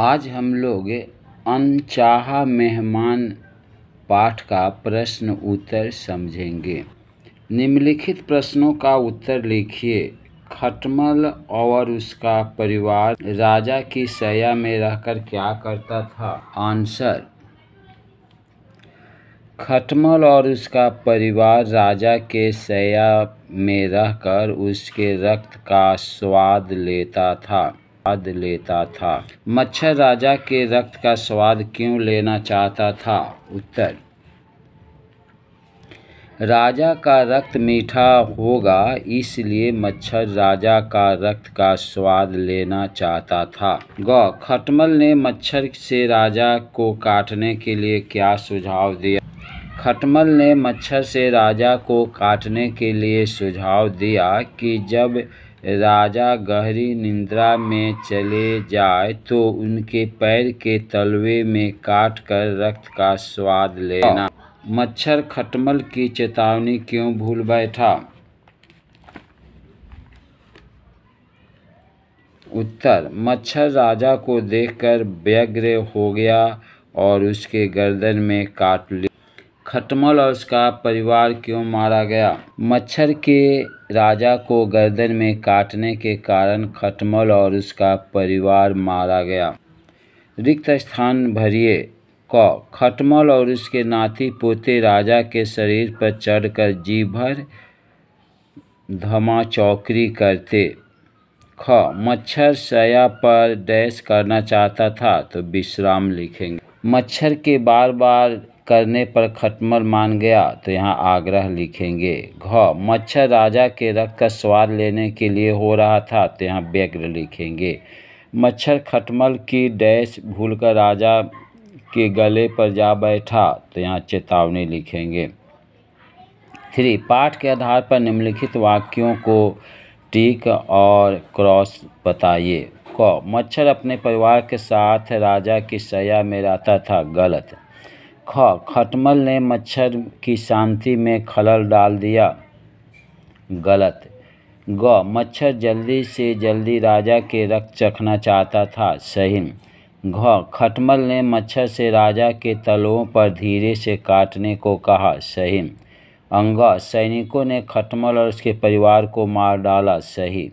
आज हम लोग अनचाहा मेहमान पाठ का प्रश्न उत्तर समझेंगे निम्नलिखित प्रश्नों का उत्तर लिखिए खटमल और उसका परिवार राजा की सया में रहकर क्या करता था आंसर खटमल और उसका परिवार राजा के सया में रहकर उसके रक्त का स्वाद लेता था स्वाद लेता था मच्छर राजा के रक्त का स्वाद क्यों लेना चाहता था उत्तर राजा का रक्त मीठा होगा इसलिए मच्छर राजा का रक्त का स्वाद लेना चाहता था गौ खटमल ने मच्छर से राजा को काटने के लिए क्या सुझाव दिया खटमल ने मच्छर से राजा को काटने के लिए सुझाव दिया कि जब राजा गहरी निंद्रा में चले जाए तो उनके पैर के तलवे में काट कर रक्त का स्वाद लेना मच्छर खटमल की चेतावनी क्यों भूल बैठा उत्तर मच्छर राजा को देखकर व्यग्र हो गया और उसके गर्दन में काट लिया खटमल और उसका परिवार क्यों मारा गया मच्छर के राजा को गर्दन में काटने के कारण खटमल और उसका परिवार मारा गया रिक्त स्थान भरिए क खटमल और उसके नाती पोते राजा के शरीर पर चढ़कर जी भर धमा चौकरी करते ख मच्छर सया पर डैश करना चाहता था तो विश्राम लिखेंगे मच्छर के बार बार करने पर खटमल मान गया तो यहाँ आग्रह लिखेंगे घ मच्छर राजा के रक्त का स्वाद लेने के लिए हो रहा था तो यहाँ व्यग्र लिखेंगे मच्छर खटमल की डैश भूलकर राजा के गले पर जा बैठा तो यहाँ चेतावनी लिखेंगे थ्री पाठ के आधार पर निम्नलिखित वाक्यों को टिक और क्रॉस बताइए क मच्छर अपने परिवार के साथ राजा की सया में रहता था गलत ख खटमल ने मच्छर की शांति में खलल डाल दिया गलत ग मच्छर जल्दी से जल्दी राजा के रक्त चखना चाहता था सही घ खटमल ने मच्छर से राजा के तलों पर धीरे से काटने को कहा सही अंग सैनिकों ने खटमल और उसके परिवार को मार डाला सही